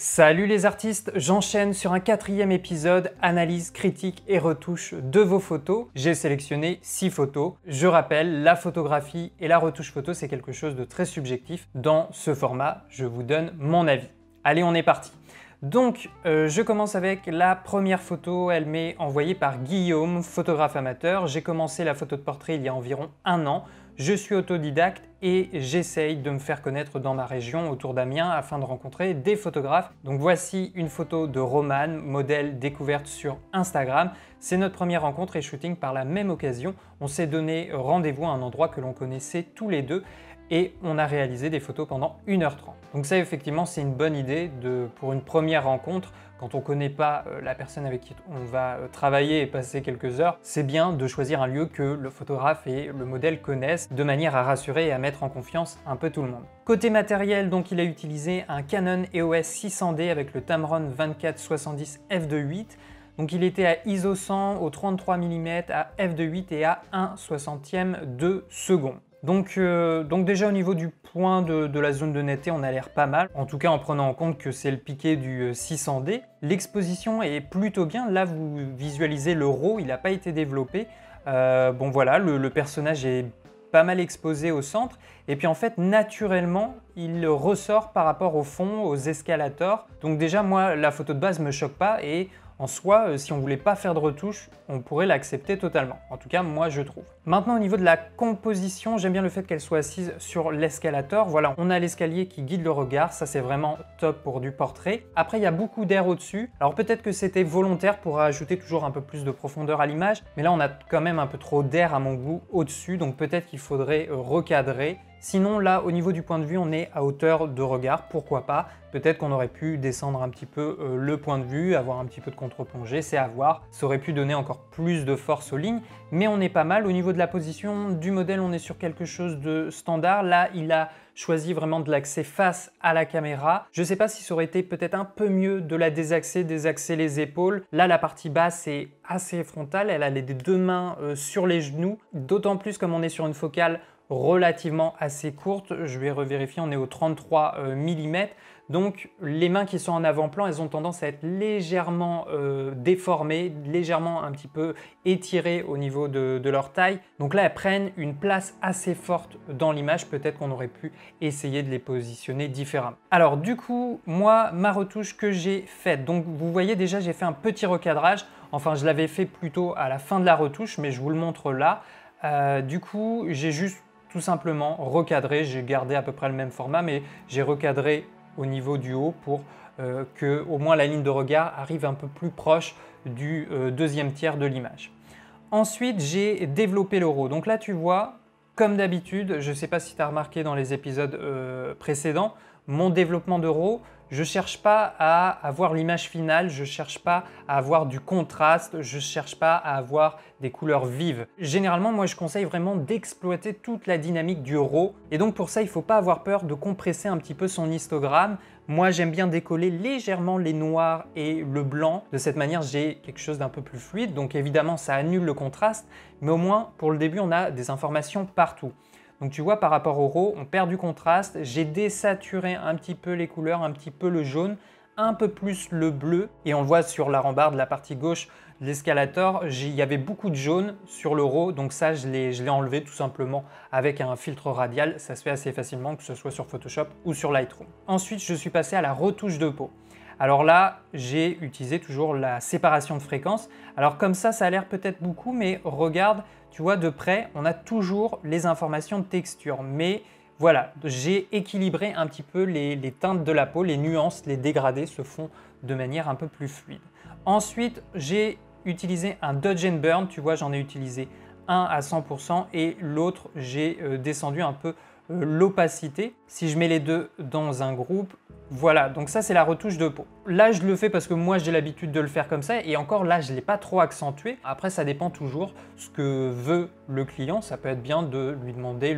Salut les artistes, j'enchaîne sur un quatrième épisode analyse, critique et retouche de vos photos. J'ai sélectionné six photos. Je rappelle, la photographie et la retouche photo, c'est quelque chose de très subjectif. Dans ce format, je vous donne mon avis. Allez, on est parti. Donc, euh, je commence avec la première photo, elle m'est envoyée par Guillaume, photographe amateur. J'ai commencé la photo de portrait il y a environ un an. Je suis autodidacte et j'essaye de me faire connaître dans ma région autour d'Amiens afin de rencontrer des photographes. Donc voici une photo de Romane, modèle découverte sur Instagram. C'est notre première rencontre et shooting par la même occasion. On s'est donné rendez-vous à un endroit que l'on connaissait tous les deux et on a réalisé des photos pendant 1h30. Donc ça effectivement c'est une bonne idée de, pour une première rencontre, quand on ne connaît pas euh, la personne avec qui on va euh, travailler et passer quelques heures, c'est bien de choisir un lieu que le photographe et le modèle connaissent de manière à rassurer et à mettre en confiance un peu tout le monde. Côté matériel, donc il a utilisé un Canon EOS 600D avec le Tamron 2470 f2.8 donc il était à ISO 100, au 33 mm, à f2.8 et à 1 60 de seconde. Donc, euh, donc déjà au niveau du point de, la zone de netteté, on a l'air pas mal. En tout cas, en prenant en compte que c'est le piqué du 600D. Euh, L'exposition est plutôt bien. Là, vous visualisez le RAW, il n'a pas été développé. Euh, bon voilà, le, personnage est pas mal exposé au centre. Et puis en fait, naturellement, il ressort par rapport au fond, aux escalators. Donc déjà, moi, la photo de base me choque pas et en soi, euh, si on voulait pas faire de retouches, on pourrait l'accepter totalement. En tout cas, moi je trouve. Maintenant, au niveau de la composition, j'aime bien le fait qu'elle soit assise sur l'escalator. Voilà, on a l'escalier qui guide le regard, ça c'est vraiment top pour du portrait. Après, il y a beaucoup d'air au-dessus. Alors peut-être que c'était volontaire pour ajouter toujours un peu plus de profondeur à l'image, mais là on a quand même un peu trop d'air à mon goût au-dessus, donc peut-être qu'il faudrait euh, recadrer Sinon, là, au niveau du point de vue, on est à hauteur de regard, pourquoi pas. Peut-être qu'on aurait pu descendre un petit peu euh, le point de vue, avoir un petit peu de contre-plongée, c'est à voir. Ça aurait pu donner encore plus de force aux lignes, mais on est pas mal. Au niveau de la position du modèle, on est sur quelque chose de standard. Là, il a choisi vraiment de l'axer face à la caméra. Je ne sais pas si ça aurait été peut-être un peu mieux de la désaxer, désaxer les épaules. Là, la partie basse est assez frontale, elle a les deux mains euh, sur les genoux, d'autant plus comme on est sur une focale relativement assez courte. Je vais revérifier, on est au 33 euh, mm. Donc les mains qui sont en avant-plan, elles ont tendance à être légèrement euh, déformées, légèrement un petit peu étirées au niveau de, leur taille. Donc là, elles prennent une place assez forte dans l'image. Peut-être qu'on aurait pu essayer de les positionner différemment. Alors du coup, moi, ma retouche que j'ai faite, donc vous voyez déjà, j'ai fait un petit recadrage. Enfin, je l'avais fait plutôt à la fin de la retouche, mais je vous le montre là. Euh, du coup, j'ai juste tout simplement recadré. J'ai gardé à peu près le même format, mais j'ai recadré au niveau du haut pour qu'au euh, que au moins la ligne de regard arrive un peu plus proche du euh, deuxième tiers de l'image. Ensuite, j'ai développé l'euro. Donc là, tu vois, comme d'habitude, je ne sais pas si tu as remarqué dans les épisodes euh, précédents, mon développement d'euro, je cherche pas à avoir l'image finale, je ne cherche pas à avoir du contraste, je ne cherche pas à avoir des couleurs vives. Généralement, moi je conseille vraiment d'exploiter toute la dynamique du RAW et donc pour ça, il ne faut pas avoir peur de compresser un petit peu son histogramme. Moi, j'aime bien décoller légèrement les noirs et le blanc. De cette manière, j'ai quelque chose d'un peu plus fluide. Donc évidemment, ça annule le contraste, mais au moins pour le début, on a des informations partout. Donc tu vois, par rapport au RAW, on perd du contraste. J'ai désaturé un petit peu les couleurs, un petit peu le jaune, un peu plus le bleu. Et on voit sur la rambarde, la partie gauche de l'escalator, il y avait beaucoup de jaune sur le RAW. Donc ça, je l'ai enlevé tout simplement avec un filtre radial. Ça se fait assez facilement, que ce soit sur Photoshop ou sur Lightroom. Ensuite, je suis passé à la retouche de peau. Alors là, j'ai utilisé toujours la séparation de fréquences. Alors comme ça, ça a l'air peut-être beaucoup, mais regarde, tu vois, de près, on a toujours les informations de texture, mais voilà, j'ai équilibré un petit peu les, teintes de la peau, les nuances, les dégradés se font de manière un peu plus fluide. Ensuite, j'ai utilisé un Dodge and Burn, tu vois, j'en ai utilisé un à 100% et l'autre, j'ai euh, descendu un peu euh, l'opacité. Si je mets les deux dans un groupe, voilà, donc ça c'est la retouche de peau. Là je le fais parce que moi j'ai l'habitude de le faire comme ça et encore là je ne l'ai pas trop accentué. Après ça dépend toujours ce que veut le client, ça peut être bien de lui demander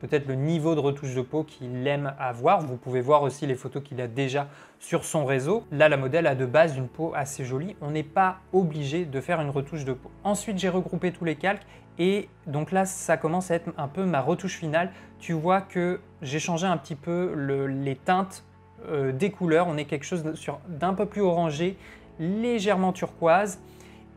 peut-être le niveau de retouche de peau qu'il aime avoir. Vous pouvez voir aussi les photos qu'il a déjà sur son réseau. Là la modèle a de base une peau assez jolie, on n'est pas obligé de faire une retouche de peau. Ensuite j'ai regroupé tous les calques et donc là, ça commence à être un peu ma retouche finale. Tu vois que j'ai changé un petit peu les teintes euh, des couleurs. On est quelque chose d'un peu plus orangé, légèrement turquoise.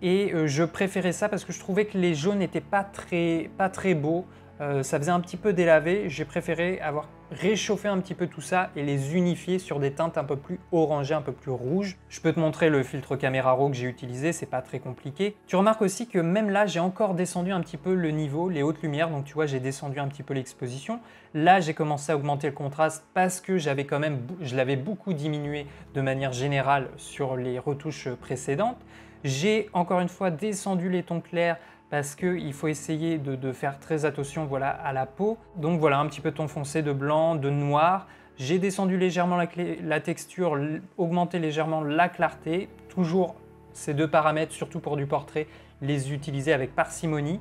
Et euh, je préférais ça parce que je trouvais que les jaunes n'étaient pas très, pas très beaux. Euh, ça faisait un petit peu délavé. J'ai préféré avoir réchauffer un petit peu tout ça et les unifier sur des teintes un peu plus orangées, un peu plus rouges. Je peux te montrer le filtre caméra raw que j'ai utilisé, c'est pas très compliqué. Tu remarques aussi que même là, j'ai encore descendu un petit peu le niveau, les hautes lumières, donc tu vois, j'ai descendu un petit peu l'exposition. Là, j'ai commencé à augmenter le contraste parce que j'avais quand même, je l'avais beaucoup diminué de manière générale sur les retouches précédentes. J'ai encore une fois descendu les tons clairs parce qu'il faut essayer de, faire très attention voilà, à la peau. Donc voilà, un petit peu de ton foncé, de blanc, de noir. J'ai descendu légèrement la, la texture, augmenté légèrement la clarté. Toujours ces deux paramètres, surtout pour du portrait, les utiliser avec parcimonie.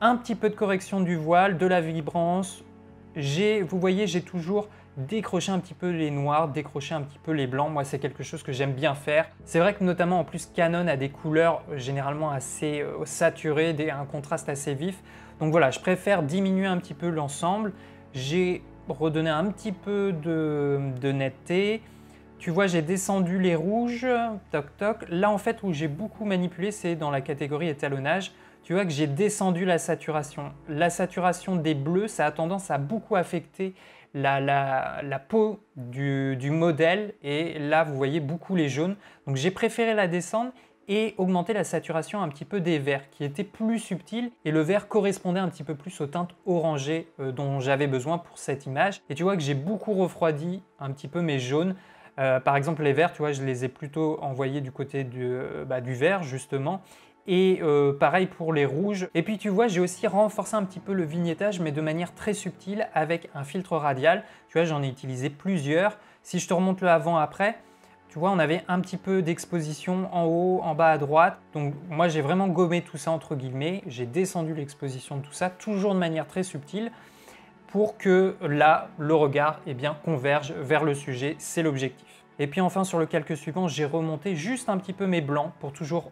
Un petit peu de correction du voile, de la vibrance. Vous voyez, j'ai toujours décrocher un petit peu les noirs, décrocher un petit peu les blancs. Moi, c'est quelque chose que j'aime bien faire. C'est vrai que notamment en plus Canon a des couleurs euh, généralement assez euh, saturées, un contraste assez vif. Donc voilà, je préfère diminuer un petit peu l'ensemble. J'ai redonné un petit peu de, de netteté. Tu vois, j'ai descendu les rouges, toc toc. Là, en fait, où j'ai beaucoup manipulé, c'est dans la catégorie étalonnage. Tu vois que j'ai descendu la saturation. La saturation des bleus, ça a tendance à beaucoup affecter la, peau du, modèle et là vous voyez beaucoup les jaunes. Donc j'ai préféré la descendre et augmenter la saturation un petit peu des verts qui étaient plus subtils et le vert correspondait un petit peu plus aux teintes orangées euh, dont j'avais besoin pour cette image. Et tu vois que j'ai beaucoup refroidi un petit peu mes jaunes. Euh, par exemple les verts, tu vois, je les ai plutôt envoyés du côté du, euh, bah, du vert justement et euh, pareil pour les rouges. Et puis tu vois, j'ai aussi renforcé un petit peu le vignettage, mais de manière très subtile avec un filtre radial. Tu vois, j'en ai utilisé plusieurs. Si je te remonte le avant-après, tu vois, on avait un petit peu d'exposition en haut, en bas à droite. Donc moi, j'ai vraiment gommé tout ça, entre guillemets. J'ai descendu l'exposition de tout ça, toujours de manière très subtile, pour que là, le regard eh bien, converge vers le sujet. C'est l'objectif. Et puis enfin, sur le calque suivant, j'ai remonté juste un petit peu mes blancs pour toujours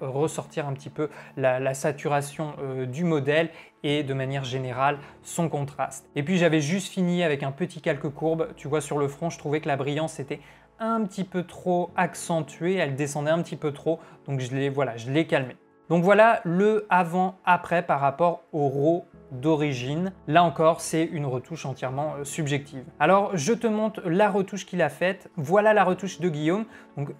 ressortir un petit peu la, saturation euh, du modèle et de manière générale son contraste. Et puis j'avais juste fini avec un petit calque courbe. Tu vois sur le front, je trouvais que la brillance était un petit peu trop accentuée, elle descendait un petit peu trop, donc je l'ai voilà, je l'ai calmé. Donc voilà le avant-après par rapport au RAW d'origine. Là encore, c'est une retouche entièrement euh, subjective. Alors, je te montre la retouche qu'il a faite. Voilà la retouche de Guillaume. Donc,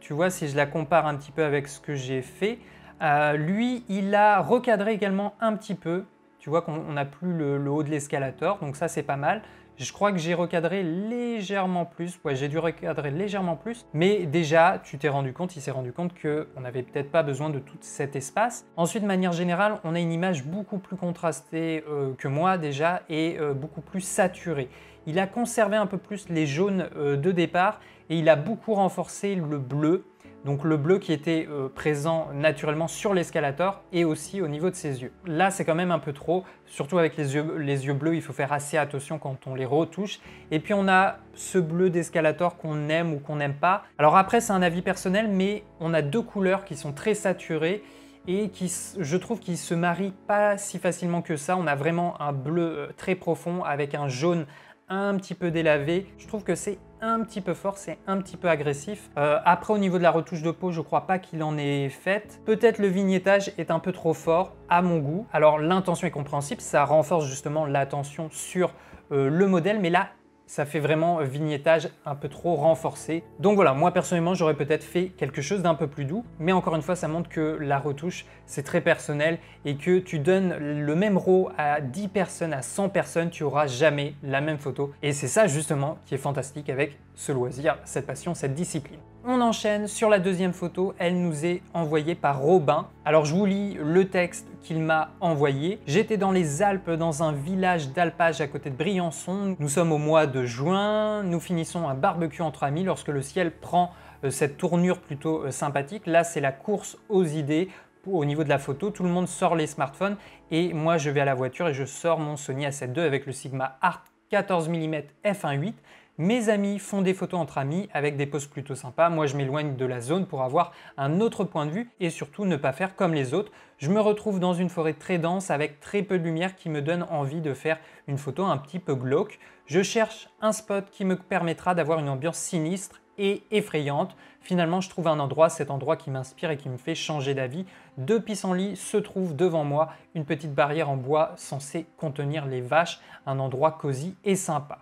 tu vois, si je la compare un petit peu avec ce que j'ai fait, euh, lui, il a recadré également un petit peu. Tu vois qu'on n'a plus le, haut de l'escalator, donc ça c'est pas mal. Je crois que j'ai recadré légèrement plus. Ouais, j'ai dû recadrer légèrement plus. Mais déjà, tu t'es rendu compte, il s'est rendu compte qu'on n'avait peut-être pas besoin de tout cet espace. Ensuite, de manière générale, on a une image beaucoup plus contrastée euh, que moi déjà et euh, beaucoup plus saturée. Il a conservé un peu plus les jaunes de départ il a beaucoup renforcé le bleu, donc le bleu qui était euh, présent naturellement sur l'escalator et aussi au niveau de ses yeux. Là c'est quand même un peu trop, surtout avec les yeux, les yeux bleus il faut faire assez attention quand on les retouche. Et puis on a ce bleu d'escalator qu'on aime ou qu'on n'aime pas. Alors après c'est un avis personnel mais on a deux couleurs qui sont très saturées et qui, je trouve qu'ils se marient pas si facilement que ça. On a vraiment un bleu euh, très profond avec un jaune un petit peu délavé. Je trouve que c'est un petit peu fort, c'est un petit peu agressif. Euh, après, au niveau de la retouche de peau, je crois pas qu'il en est fait Peut-être le vignettage est un peu trop fort à mon goût. Alors l'intention est compréhensible, ça renforce justement l'attention sur euh, le modèle, mais là, ça fait vraiment vignettage un peu trop renforcé. Donc voilà, moi personnellement, j'aurais peut-être fait quelque chose d'un peu plus doux, mais encore une fois, ça montre que la retouche, c'est très personnel et que tu donnes le même rôle à 10 personnes, à 100 personnes, tu auras jamais la même photo. Et c'est ça justement qui est fantastique avec ce loisir, cette passion, cette discipline. On enchaîne sur la deuxième photo, elle nous est envoyée par Robin. Alors je vous lis le texte qu'il m'a envoyé. J'étais dans les Alpes, dans un village d'alpage à côté de Briançon. Nous sommes au mois de juin, nous finissons un barbecue entre amis lorsque le ciel prend euh, cette tournure plutôt euh, sympathique. Là c'est la course aux idées au niveau de la photo, tout le monde sort les smartphones et moi je vais à la voiture et je sors mon Sony A7 II avec le Sigma Art 14 mm f1.8 mes amis font des photos entre amis avec des poses plutôt sympas. Moi, je m'éloigne de la zone pour avoir un autre point de vue et surtout ne pas faire comme les autres. Je me retrouve dans une forêt très dense avec très peu de lumière qui me donne envie de faire une photo un petit peu glauque. Je cherche un spot qui me permettra d'avoir une ambiance sinistre et effrayante. Finalement, je trouve un endroit, cet endroit qui m'inspire et qui me fait changer d'avis. Deux pissenlits se trouvent devant moi, une petite barrière en bois censée contenir les vaches, un endroit cosy et sympa.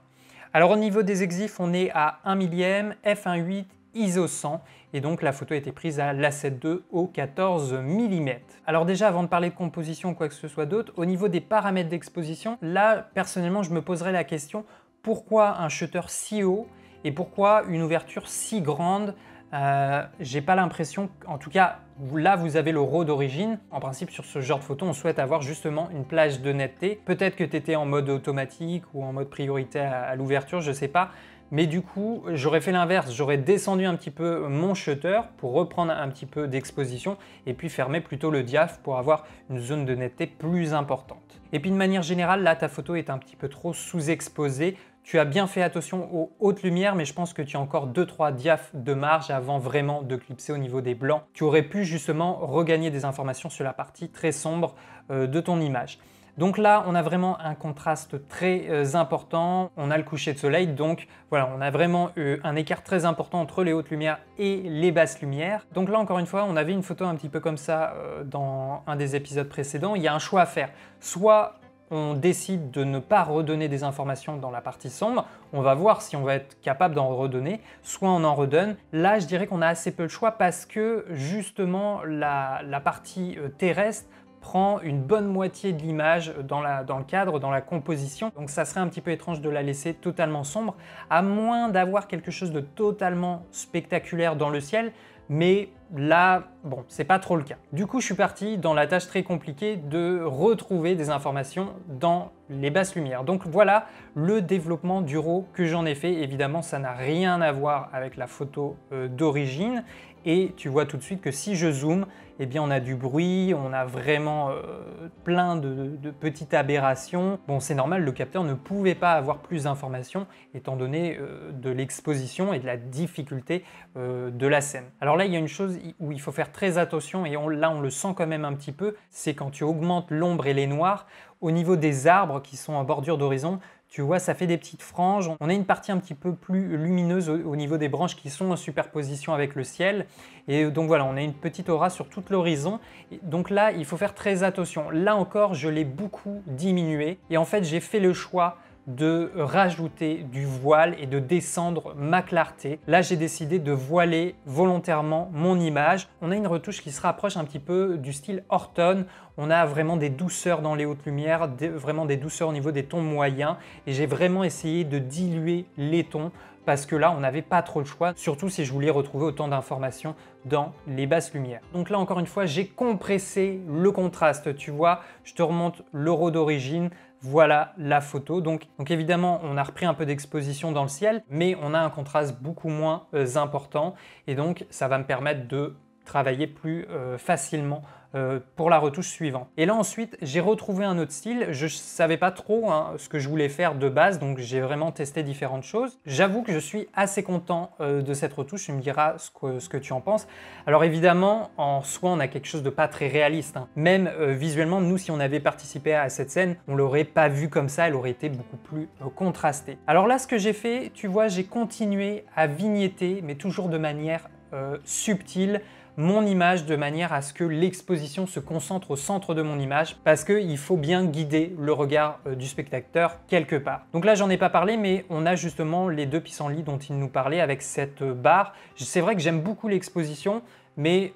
Alors au niveau des exifs, on est à 1 millième, f1.8, ISO 100, et donc la photo a été prise à l'A7 au 14 mm. Alors déjà, avant de parler de composition ou quoi que ce soit d'autre, au niveau des paramètres d'exposition, là, personnellement, je me poserais la question, pourquoi un shutter si haut et pourquoi une ouverture si grande euh, j'ai pas l'impression, en tout cas, là vous avez le RAW d'origine. En principe, sur ce genre de photo, on souhaite avoir justement une plage de netteté. Peut-être que tu étais en mode automatique ou en mode priorité à, l'ouverture, je sais pas. Mais du coup, j'aurais fait l'inverse, j'aurais descendu un petit peu mon shutter pour reprendre un petit peu d'exposition et puis fermer plutôt le diaph pour avoir une zone de netteté plus importante. Et puis de manière générale, là, ta photo est un petit peu trop sous-exposée. Tu as bien fait attention aux hautes lumières, mais je pense que tu as encore 2-3 diaphs de marge avant vraiment de clipser au niveau des blancs. Tu aurais pu justement regagner des informations sur la partie très sombre euh, de ton image. Donc là, on a vraiment un contraste très euh, important. On a le coucher de soleil, donc voilà, on a vraiment eu un écart très important entre les hautes lumières et les basses lumières. Donc là, encore une fois, on avait une photo un petit peu comme ça euh, dans un des épisodes précédents. Il y a un choix à faire. Soit on décide de ne pas redonner des informations dans la partie sombre, on va voir si on va être capable d'en redonner, soit on en redonne. Là, je dirais qu'on a assez peu de choix parce que justement la, partie euh, terrestre prend une bonne moitié de l'image dans, le cadre, dans la composition. Donc ça serait un petit peu étrange de la laisser totalement sombre, à moins d'avoir quelque chose de totalement spectaculaire dans le ciel, mais là, bon, c'est pas trop le cas. Du coup, je suis parti dans la tâche très compliquée de retrouver des informations dans les basses lumières. Donc voilà le développement du RAW que j'en ai fait. Évidemment, ça n'a rien à voir avec la photo euh, d'origine et tu vois tout de suite que si je zoome, eh bien on a du bruit, on a vraiment euh, plein de, petites aberrations. Bon, c'est normal, le capteur ne pouvait pas avoir plus d'informations étant donné euh, de l'exposition et de la difficulté euh, de la scène. Alors là, il y a une chose où il faut faire très attention et là on le sent quand même un petit peu, c'est quand tu augmentes l'ombre et les noirs, au niveau des arbres qui sont en bordure d'horizon, tu vois, ça fait des petites franges. On a une partie un petit peu plus lumineuse au niveau des branches qui sont en superposition avec le ciel. Et donc voilà, on a une petite aura sur tout l'horizon. Donc là, il faut faire très attention. Là encore, je l'ai beaucoup diminué. Et en fait, j'ai fait le choix de rajouter du voile et de descendre ma clarté. Là, j'ai décidé de voiler volontairement mon image. On a une retouche qui se rapproche un petit peu du style Horton. On a vraiment des douceurs dans les hautes lumières, vraiment des douceurs au niveau des tons moyens. Et j'ai vraiment essayé de diluer les tons parce que là on n'avait pas trop le choix, surtout si je voulais retrouver autant d'informations dans les basses lumières. Donc là encore une fois j'ai compressé le contraste, tu vois, je te remonte l'euro d'origine, voilà la photo. Donc, évidemment, on a repris un peu d'exposition dans le ciel, mais on a un contraste beaucoup moins euh, important et donc ça va me permettre de travailler plus euh, facilement euh, pour la retouche suivante. Et là ensuite, j'ai retrouvé un autre style. Je ne savais pas trop hein, ce que je voulais faire de base, donc j'ai vraiment testé différentes choses. J'avoue que je suis assez content euh, de cette retouche. Tu me diras ce que, tu en penses. Alors évidemment, en soi, on a quelque chose de pas très réaliste. Hein. Même euh, visuellement, nous, si on avait participé à cette scène, on l'aurait pas vu comme ça. Elle aurait été beaucoup plus contrastée. Alors là, ce que j'ai fait, tu vois, j'ai continué à vignetter, mais toujours de manière euh, subtile subtil mon image de manière à ce que l'exposition se concentre au centre de mon image parce qu'il faut bien guider le regard euh, du spectateur quelque part. Donc là j'en ai pas parlé mais on a justement les deux pissenlits dont il nous parlait avec cette euh, barre. C'est vrai que j'aime beaucoup l'exposition mais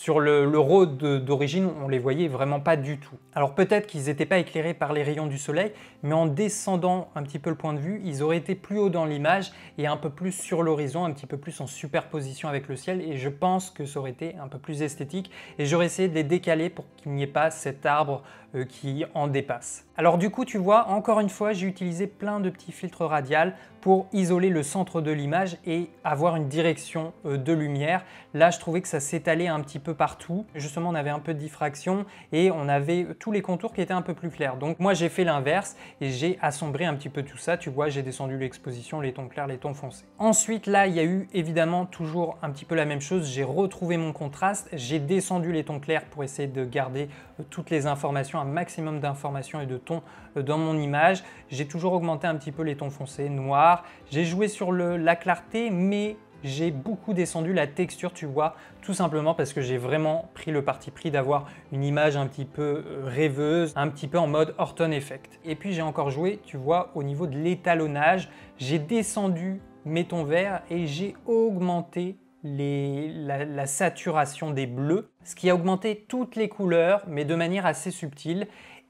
sur le le, d'origine, on les voyait vraiment pas du tout. Alors peut-être qu'ils n'étaient pas éclairés par les rayons du soleil, mais en descendant un petit peu le point de vue, ils auraient été plus haut dans l'image et un peu plus sur l'horizon, un petit peu plus en superposition avec le ciel, et je pense que ça aurait été un peu plus esthétique. Et j'aurais essayé de les décaler pour qu'il n'y ait pas cet arbre euh, qui en dépasse. Alors du coup, tu vois, encore une fois, j'ai utilisé plein de petits filtres radiales pour isoler le centre de l'image et avoir une direction euh, de lumière. Là, je trouvais que ça s'étalait un petit peu partout. Justement, on avait un peu de diffraction et on avait tous les contours qui étaient un peu plus clairs. Donc moi, j'ai fait l'inverse et j'ai assombri un petit peu tout ça. Tu vois, j'ai descendu l'exposition, les tons clairs, les tons foncés. Ensuite, là, il y a eu évidemment toujours un petit peu la même chose. J'ai retrouvé mon contraste, j'ai descendu les tons clairs pour essayer de garder toutes les informations, un maximum d'informations et de tons euh, dans mon image. J'ai toujours augmenté un petit peu les tons foncés, noirs. J'ai joué sur le, la clarté, mais j'ai beaucoup descendu la texture, tu vois, tout simplement parce que j'ai vraiment pris le parti pris d'avoir une image un petit peu euh, rêveuse, un petit peu en mode Horton Effect. Et puis j'ai encore joué, tu vois, au niveau de l'étalonnage, j'ai descendu mes tons verts et j'ai augmenté la, saturation des bleus, ce qui a augmenté toutes les couleurs, mais de manière assez subtile.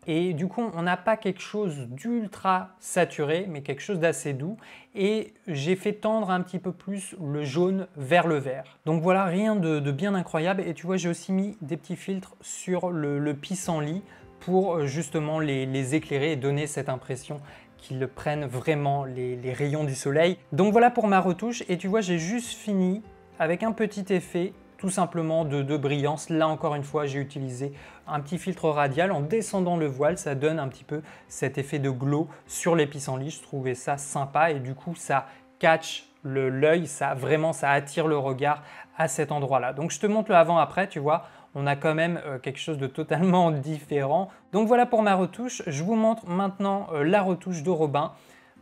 Et du coup, on n'a pas quelque chose d'ultra saturé, mais quelque chose d'assez doux. Et j'ai fait tendre un petit peu plus le jaune vers le vert. Donc voilà, rien de, bien incroyable. Et tu vois, j'ai aussi mis des petits filtres sur le, le pissenlit pour euh, justement les, éclairer et donner cette impression qu'ils prennent vraiment les, rayons du soleil. Donc voilà pour ma retouche et tu vois j'ai juste fini avec un petit effet tout simplement de, brillance. Là encore une fois, j'ai utilisé un petit filtre radial. En descendant le voile, ça donne un petit peu cet effet de glow sur les pissenlits. Je trouvais ça sympa et du coup, ça catch l'œil, ça vraiment, ça attire le regard à cet endroit-là. Donc je te montre le avant-après, tu vois, on a quand même euh, quelque chose de totalement différent. Donc voilà pour ma retouche. Je vous montre maintenant euh, la retouche de Robin.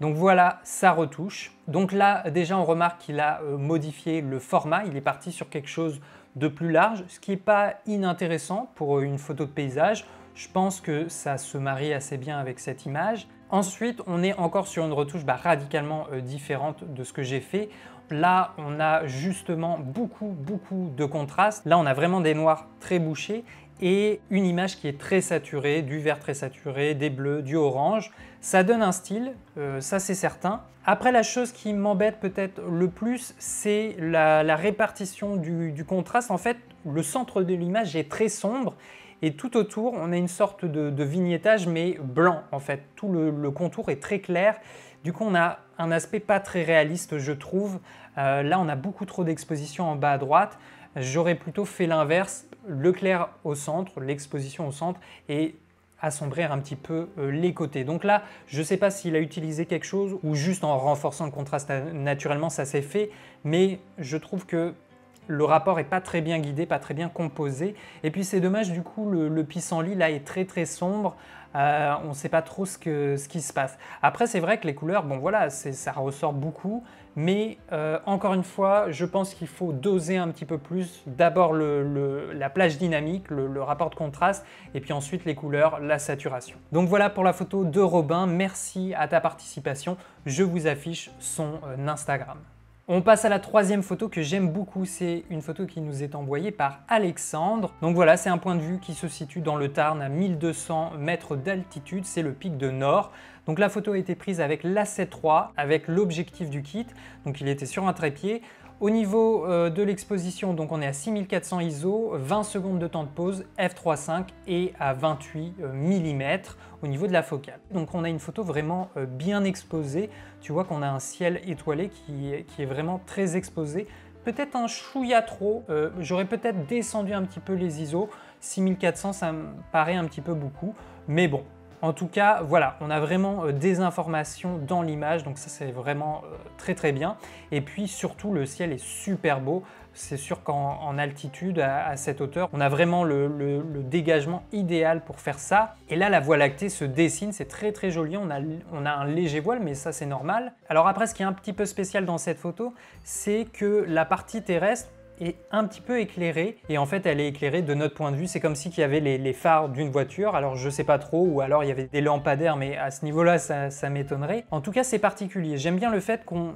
Donc voilà sa retouche. Donc là, déjà, on remarque qu'il a euh, modifié le format. Il est parti sur quelque chose de plus large, ce qui n'est pas inintéressant pour euh, une photo de paysage. Je pense que ça se marie assez bien avec cette image. Ensuite, on est encore sur une retouche bah, radicalement euh, différente de ce que j'ai fait. Là, on a justement beaucoup, beaucoup de contraste. Là, on a vraiment des noirs très bouchés et une image qui est très saturée, du vert très saturé, des bleus, du orange. Ça donne un style, euh, ça c'est certain. Après, la chose qui m'embête peut-être le plus, c'est la, répartition du, contraste. En fait, le centre de l'image est très sombre et tout autour, on a une sorte de, vignettage, mais blanc en fait. Tout le, contour est très clair. Du coup, on a un aspect pas très réaliste, je trouve. Euh, là, on a beaucoup trop d'exposition en bas à droite. J'aurais plutôt fait l'inverse, le clair au centre, l'exposition au centre et assombrir un petit peu euh, les côtés. Donc là, je ne sais pas s'il a utilisé quelque chose ou juste en renforçant le contraste naturellement, ça s'est fait, mais je trouve que le rapport est pas très bien guidé, pas très bien composé. Et puis c'est dommage, du coup, le, le, pissenlit là est très très sombre. Euh, on ne sait pas trop ce, qui se passe. Après, c'est vrai que les couleurs, bon voilà, ça ressort beaucoup, mais euh, encore une fois, je pense qu'il faut doser un petit peu plus. D'abord la plage dynamique, le, rapport de contraste, et puis ensuite les couleurs, la saturation. Donc voilà pour la photo de Robin. Merci à ta participation. Je vous affiche son euh, Instagram. On passe à la troisième photo que j'aime beaucoup, c'est une photo qui nous est envoyée par Alexandre. Donc voilà, c'est un point de vue qui se situe dans le Tarn à 1200 mètres d'altitude, c'est le pic de Nord. Donc la photo a été prise avec l'AC3, avec l'objectif du kit, donc il était sur un trépied. Au niveau euh, de l'exposition, donc on est à 6400 ISO, 20 secondes de temps de pause, f3.5 et à 28 euh, mm au niveau de la focale. Donc on a une photo vraiment euh, bien exposée. Tu vois qu'on a un ciel étoilé qui, est vraiment très exposé peut-être un chouïa trop. J'aurais peut-être descendu un petit peu les ISO. 6400, ça me paraît un petit peu beaucoup. Mais bon, en tout cas, voilà, on a vraiment euh, des informations dans l'image, donc ça c'est vraiment euh, très très bien. Et puis surtout, le ciel est super beau. C'est sûr qu'en altitude, à, cette hauteur, on a vraiment le, dégagement idéal pour faire ça. Et là, la Voie lactée se dessine, c'est très très joli. On a, on a un léger voile, mais ça c'est normal. Alors après, ce qui est un petit peu spécial dans cette photo, c'est que la partie terrestre, est un petit peu éclairée. Et en fait, elle est éclairée de notre point de vue. C'est comme si qu'il y avait les, phares d'une voiture. Alors, je sais pas trop, ou alors il y avait des lampadaires, mais à ce niveau-là, ça m'étonnerait. En tout cas, c'est particulier. J'aime bien le fait qu'on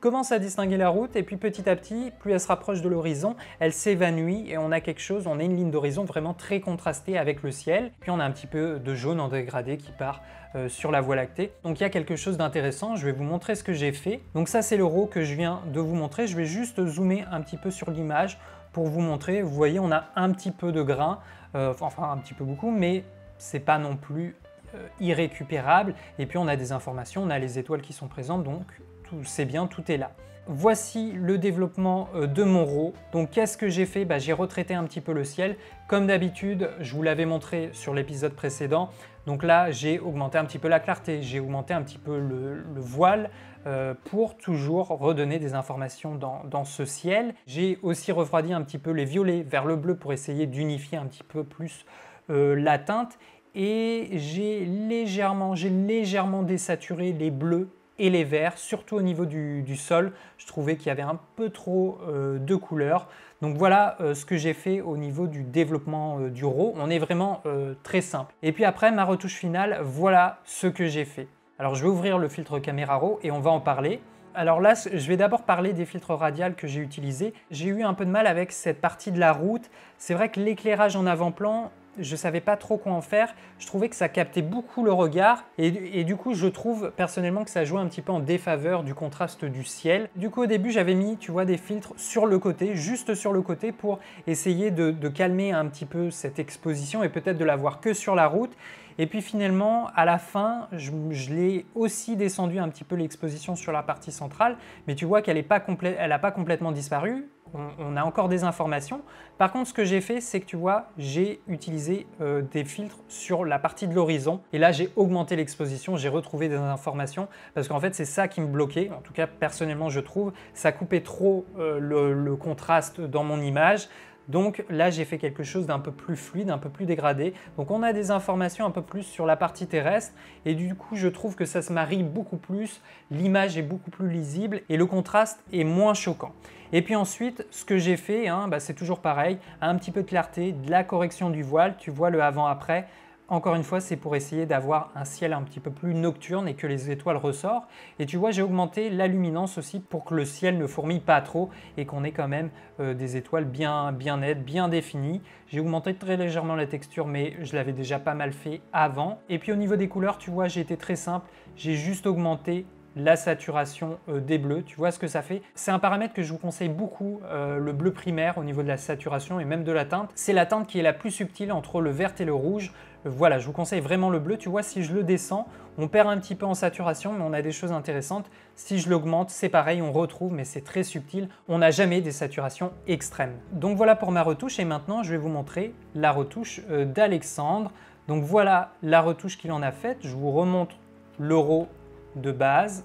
commence à distinguer la route et puis petit à petit, plus elle se rapproche de l'horizon, elle s'évanouit et on a quelque chose, on a une ligne d'horizon vraiment très contrastée avec le ciel. Puis on a un petit peu de jaune en dégradé qui part euh, sur la voie lactée. Donc il y a quelque chose d'intéressant, je vais vous montrer ce que j'ai fait. Donc ça c'est l'euro que je viens de vous montrer, je vais juste zoomer un petit peu sur l'image pour vous montrer, vous voyez on a un petit peu de grain, euh, enfin un petit peu beaucoup, mais c'est pas non plus euh, irrécupérable et puis on a des informations, on a les étoiles qui sont présentes donc tout, c'est bien, tout est là. Voici le développement euh, de mon RAW. Donc qu'est-ce que j'ai fait bah, J'ai retraité un petit peu le ciel. Comme d'habitude, je vous l'avais montré sur l'épisode précédent. Donc là, j'ai augmenté un petit peu la clarté, j'ai augmenté un petit peu le, voile euh, pour toujours redonner des informations dans, ce ciel. J'ai aussi refroidi un petit peu les violets vers le bleu pour essayer d'unifier un petit peu plus euh, la teinte et j'ai légèrement, j'ai légèrement désaturé les bleus les verts, surtout au niveau du, sol. Je trouvais qu'il y avait un peu trop euh, de couleurs. Donc voilà euh, ce que j'ai fait au niveau du développement euh, du RAW. On est vraiment très simple. Et puis après, ma retouche finale, voilà ce que j'ai fait. Alors je vais ouvrir le filtre caméra RAW et on va en parler. Alors là, je vais d'abord parler des filtres radiales que j'ai utilisés. J'ai eu un peu de mal avec cette partie de la route. C'est vrai que l'éclairage en avant-plan, je ne savais pas trop quoi en faire. Je trouvais que ça captait beaucoup le regard et, du coup, je trouve personnellement que ça jouait un petit peu en défaveur du contraste du ciel. Du coup, au début, j'avais mis, tu vois, des filtres sur le côté, juste sur le côté pour essayer de, de calmer un petit peu cette exposition et peut-être de la voir que sur la route. Et puis finalement, à la fin, je, l'ai aussi descendu un petit peu l'exposition sur la partie centrale, mais tu vois qu'elle n'a pas, pas complètement disparu on, a encore des informations. Par contre, ce que j'ai fait, c'est que tu vois, j'ai utilisé euh, des filtres sur la partie de l'horizon. Et là, j'ai augmenté l'exposition, j'ai retrouvé des informations. Parce qu'en fait, c'est ça qui me bloquait. En tout cas, personnellement, je trouve, ça coupait trop euh, le, contraste dans mon image. Donc là, j'ai fait quelque chose d'un peu plus fluide, un peu plus dégradé. Donc on a des informations un peu plus sur la partie terrestre et du coup, je trouve que ça se marie beaucoup plus, l'image est beaucoup plus lisible et le contraste est moins choquant. Et puis ensuite, ce que j'ai fait, hein, bah, c'est toujours pareil, un petit peu de clarté, de la correction du voile, tu vois le avant-après, encore une fois, c'est pour essayer d'avoir un ciel un petit peu plus nocturne et que les étoiles ressortent. Et tu vois, j'ai augmenté la luminance aussi pour que le ciel ne fourmille pas trop et qu'on ait quand même euh, des étoiles bien, nettes, bien définies. J'ai augmenté très légèrement la texture, mais je l'avais déjà pas mal fait avant. Et puis au niveau des couleurs, tu vois, j'ai été très simple. J'ai juste augmenté la saturation euh, des bleus. Tu vois ce que ça fait C'est un paramètre que je vous conseille beaucoup, euh, le bleu primaire au niveau de la saturation et même de la teinte. C'est la teinte qui est la plus subtile entre le vert et le rouge voilà, je vous conseille vraiment le bleu. Tu vois, si je le descends, on perd un petit peu en saturation, mais on a des choses intéressantes. Si je l'augmente, c'est pareil, on retrouve, mais c'est très subtil. On n'a jamais des saturations extrêmes. Donc voilà pour ma retouche. Et maintenant, je vais vous montrer la retouche euh, d'Alexandre. Donc voilà la retouche qu'il en a faite. Je vous remonte l'euro de base.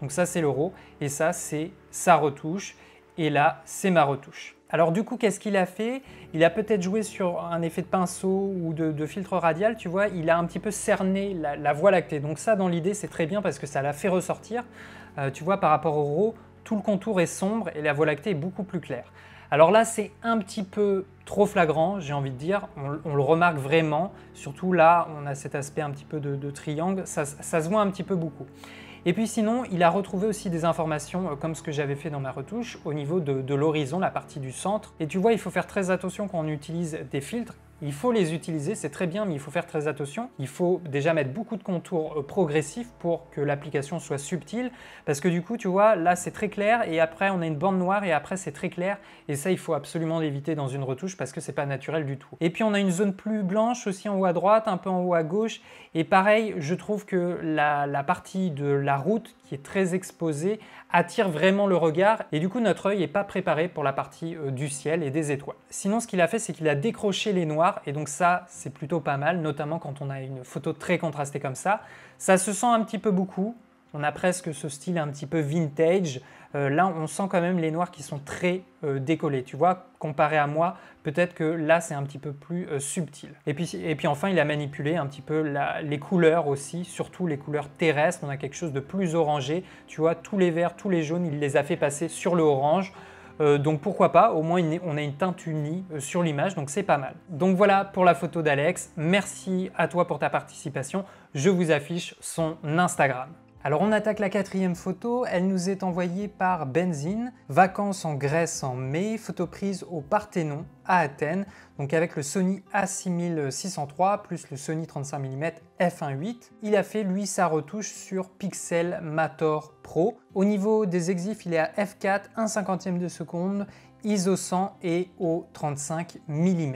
Donc ça, c'est l'euro. Et ça, c'est sa retouche. Et là, c'est ma retouche. Alors du coup, qu'est-ce qu'il a fait Il a peut-être joué sur un effet de pinceau ou de, filtre radial, tu vois, il a un petit peu cerné la, voie lactée. Donc ça, dans l'idée, c'est très bien parce que ça l'a fait ressortir. Euh, tu vois, par rapport au RAW, tout le contour est sombre et la voie lactée est beaucoup plus claire. Alors là, c'est un petit peu trop flagrant, j'ai envie de dire. On, le remarque vraiment. Surtout là, on a cet aspect un petit peu de, triangle. Ça, ça se voit un petit peu beaucoup. Et puis sinon, il a retrouvé aussi des informations, euh, comme ce que j'avais fait dans ma retouche, au niveau de, l'horizon, la partie du centre. Et tu vois, il faut faire très attention quand on utilise des filtres, il faut les utiliser, c'est très bien, mais il faut faire très attention. Il faut déjà mettre beaucoup de contours euh, progressifs pour que l'application soit subtile, parce que du coup, tu vois, là c'est très clair, et après on a une bande noire, et après c'est très clair, et ça il faut absolument l'éviter dans une retouche parce que c'est pas naturel du tout. Et puis on a une zone plus blanche aussi en haut à droite, un peu en haut à gauche, et pareil, je trouve que la, la partie de la route qui est très exposé attire vraiment le regard et du coup notre œil n'est pas préparé pour la partie euh, du ciel et des étoiles. Sinon ce qu'il a fait c'est qu'il a décroché les noirs et donc ça c'est plutôt pas mal notamment quand on a une photo très contrastée comme ça. Ça se sent un petit peu beaucoup on a presque ce style un petit peu vintage. Euh, là, on sent quand même les noirs qui sont très euh, décollés. Tu vois, comparé à moi, peut-être que là, c'est un petit peu plus euh, subtil. Et puis, et puis enfin, il a manipulé un petit peu les couleurs aussi, surtout les couleurs terrestres. On a quelque chose de plus orangé. Tu vois, tous les verts, tous les jaunes, il les a fait passer sur le orange. donc pourquoi pas, au moins on a une teinte unie sur l'image, donc c'est pas mal. Donc voilà pour la photo d'Alex, merci à toi pour ta participation, je vous affiche son Instagram. Alors on attaque la quatrième photo, elle nous est envoyée par Benzine, vacances en Grèce en mai, photo prise au Parthénon à Athènes, donc avec le Sony A6603 plus le Sony 35 mm f1.8. Il a fait lui sa retouche sur Pixel Mator Pro. Au niveau des exifs, il est à f4, 1 cinquantième de seconde, ISO 100 et au 35 mm.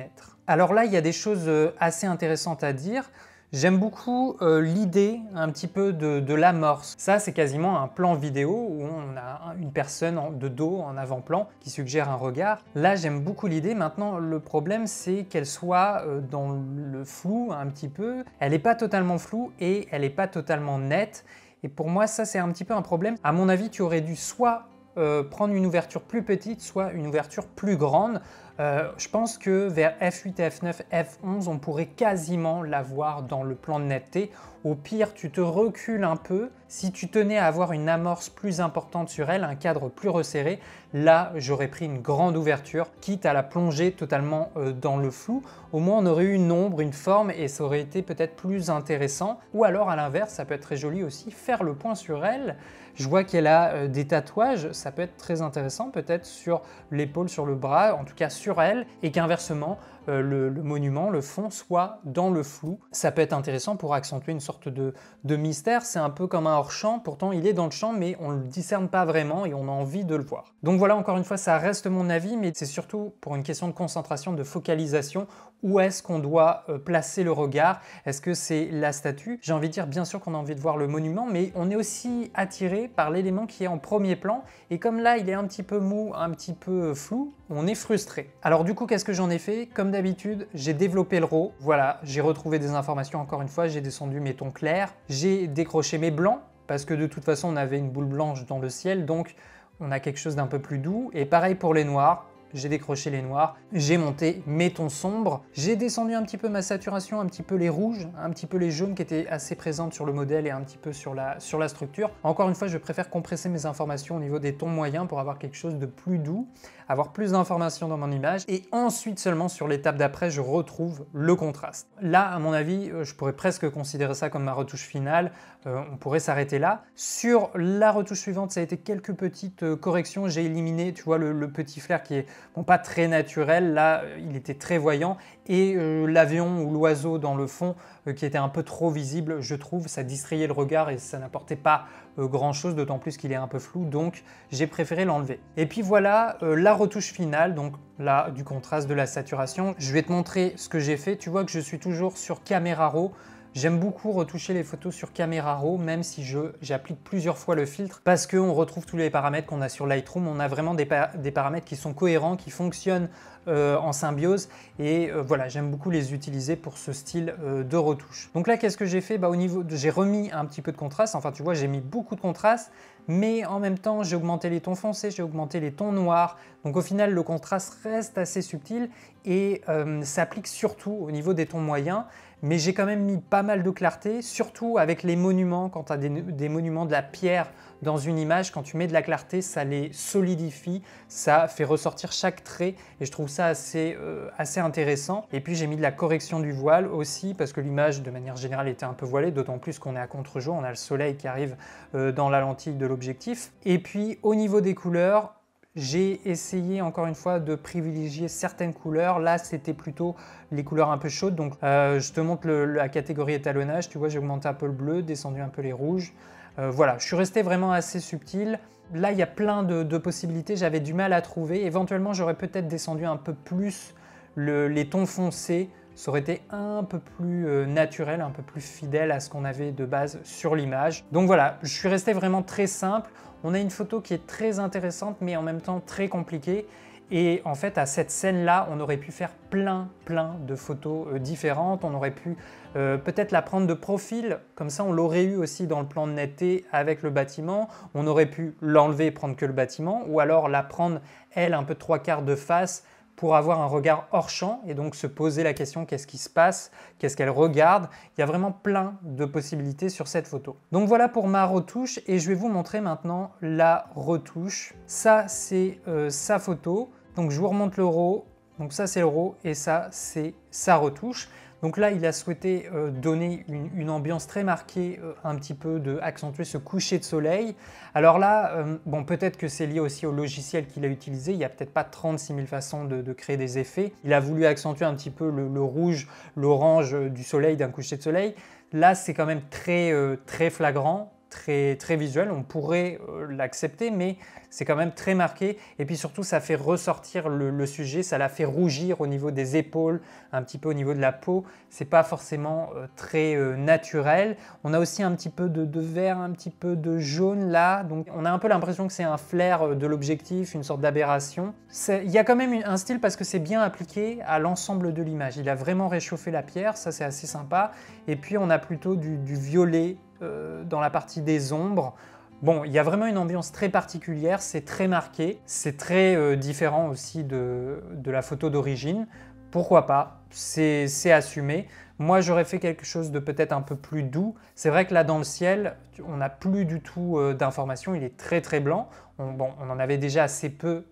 Alors là, il y a des choses euh, assez intéressantes à dire. J'aime beaucoup euh, l'idée un petit peu de, l'amorce. Ça, c'est quasiment un plan vidéo où on a une personne de dos en avant-plan qui suggère un regard. Là, j'aime beaucoup l'idée. Maintenant, le problème, c'est qu'elle soit euh, dans le flou un petit peu. Elle n'est pas totalement floue et elle n'est pas totalement nette. Et pour moi, ça, c'est un petit peu un problème. À mon avis, tu aurais dû soit euh, prendre une ouverture plus petite, soit une ouverture plus grande. Euh, je pense que vers F8, F9, F11, on pourrait quasiment voir dans le plan de netteté. Au pire, tu te recules un peu. Si tu tenais à avoir une amorce plus importante sur elle, un cadre plus resserré, là, j'aurais pris une grande ouverture, quitte à la plonger totalement euh, dans le flou. Au moins, on aurait eu une ombre, une forme, et ça aurait été peut-être plus intéressant. Ou alors, à l'inverse, ça peut être très joli aussi, faire le point sur elle. Je vois qu'elle a euh, des tatouages, ça peut être très intéressant, peut-être sur l'épaule, sur le bras, en tout cas sur sur elle et qu'inversement, euh, le, monument, le fond, soit dans le flou. Ça peut être intéressant pour accentuer une sorte de, mystère. C'est un peu comme un hors-champ, pourtant il est dans le champ, mais on ne le discerne pas vraiment et on a envie de le voir. Donc voilà, encore une fois, ça reste mon avis, mais c'est surtout pour une question de concentration, de focalisation. Où est-ce qu'on doit euh, placer le regard Est-ce que c'est la statue J'ai envie de dire, bien sûr qu'on a envie de voir le monument, mais on est aussi attiré par l'élément qui est en premier plan. Et comme là, il est un petit peu mou, un petit peu flou, on est frustré. Alors du coup, qu'est-ce que j'en ai fait Comme d'habitude, j'ai développé le RAW. Voilà, j'ai retrouvé des informations encore une fois, j'ai descendu mes tons clairs, j'ai décroché mes blancs, parce que de toute façon on avait une boule blanche dans le ciel, donc on a quelque chose d'un peu plus doux. Et pareil pour les noirs, j'ai décroché les noirs, j'ai monté mes tons sombres, j'ai descendu un petit peu ma saturation, un petit peu les rouges, un petit peu les jaunes qui étaient assez présentes sur le modèle et un petit peu sur la, sur la structure. Encore une fois, je préfère compresser mes informations au niveau des tons moyens pour avoir quelque chose de plus doux, avoir plus d'informations dans mon image et ensuite seulement sur l'étape d'après, je retrouve le contraste. Là, à mon avis, euh, je pourrais presque considérer ça comme ma retouche finale, euh, on pourrait s'arrêter là. Sur la retouche suivante, ça a été quelques petites euh, corrections, j'ai éliminé, tu vois, le petit flair qui est bon, pas très naturel. Là, euh, il était très voyant et euh, l'avion ou l'oiseau dans le fond euh, qui était un peu trop visible, je trouve, ça distrayait le regard et ça n'apportait pas grand chose, d'autant plus qu'il est un peu flou, donc j'ai préféré l'enlever. Et puis voilà la retouche finale, donc là du contraste, de la saturation. Je vais te montrer ce que j'ai fait. Tu vois que je suis toujours sur Camera Raw. J'aime beaucoup retoucher les photos sur Camera Raw, même si j'applique plusieurs fois le filtre, parce qu'on retrouve tous les paramètres qu'on a sur Lightroom. On a vraiment des, paramètres qui sont cohérents, qui fonctionnent euh, en symbiose. Et euh, voilà, j'aime beaucoup les utiliser pour ce style euh, de retouche. Donc là, qu'est-ce que j'ai fait bah, J'ai remis un petit peu de contraste. Enfin, tu vois, j'ai mis beaucoup de contraste, mais en même temps, j'ai augmenté les tons foncés, j'ai augmenté les tons noirs. Donc au final, le contraste reste assez subtil et s'applique surtout au niveau des tons moyens mais j'ai quand même mis pas mal de clarté, surtout avec les monuments, quand tu as des, monuments de la pierre dans une image, quand tu mets de la clarté, ça les solidifie, ça fait ressortir chaque trait, et je trouve ça assez, euh, assez intéressant. Et puis j'ai mis de la correction du voile aussi, parce que l'image de manière générale était un peu voilée, d'autant plus qu'on est à contre-jour, on a le soleil qui arrive euh, dans la lentille de l'objectif. Et puis au niveau des couleurs, j'ai essayé encore une fois de privilégier certaines couleurs. Là, c'était plutôt les couleurs un peu chaudes. Donc, euh, je te montre la catégorie étalonnage. Tu vois, j'ai augmenté un peu le bleu, descendu un peu les rouges. Euh, voilà, je suis resté vraiment assez subtil. Là, il y a plein de, possibilités. J'avais du mal à trouver. Éventuellement, j'aurais peut-être descendu un peu plus les tons foncés. Ça aurait été un peu plus euh, naturel, un peu plus fidèle à ce qu'on avait de base sur l'image. Donc voilà, je suis resté vraiment très simple on a une photo qui est très intéressante mais en même temps très compliquée. Et en fait, à cette scène-là, on aurait pu faire plein, plein de photos euh, différentes. On aurait pu euh, peut-être la prendre de profil, comme ça on l'aurait eu aussi dans le plan de netteté avec le bâtiment. On aurait pu l'enlever et prendre que le bâtiment, ou alors la prendre, elle, un peu trois quarts de face pour avoir un regard hors champ et donc se poser la question qu'est-ce qui se passe, qu'est-ce qu'elle regarde. Il y a vraiment plein de possibilités sur cette photo. Donc voilà pour ma retouche et je vais vous montrer maintenant la retouche. Ça c'est euh, sa photo, donc je vous remonte le RAW, donc ça c'est le RAW et ça c'est sa retouche. Donc là, il a souhaité euh, donner une, ambiance très marquée, euh, un petit peu de accentuer ce coucher de soleil. Alors là, euh, bon, peut-être que c'est lié aussi au logiciel qu'il a utilisé. Il n'y a peut-être pas 36 000 façons de, créer des effets. Il a voulu accentuer un petit peu le, le rouge, l'orange du soleil, d'un coucher de soleil. Là, c'est quand même très, très flagrant très, visuel, on pourrait euh, l'accepter, mais c'est quand même très marqué. Et puis surtout, ça fait ressortir le, sujet, ça la fait rougir au niveau des épaules, un petit peu au niveau de la peau. C'est pas forcément euh, très euh, naturel. On a aussi un petit peu de, vert, un petit peu de jaune là. Donc on a un peu l'impression que c'est un flair de l'objectif, une sorte d'aberration. Il y a quand même un style parce que c'est bien appliqué à l'ensemble de l'image. Il a vraiment réchauffé la pierre, ça c'est assez sympa. Et puis on a plutôt du violet euh, dans la partie des ombres. Bon, il y a vraiment une ambiance très particulière, c'est très marqué, c'est très euh, différent aussi de, la photo d'origine. Pourquoi pas C'est assumé. Moi, j'aurais fait quelque chose de peut-être un peu plus doux. C'est vrai que là, dans le ciel, on n'a plus du tout euh, d'informations. Il est très très blanc. On, bon, on en avait déjà assez peu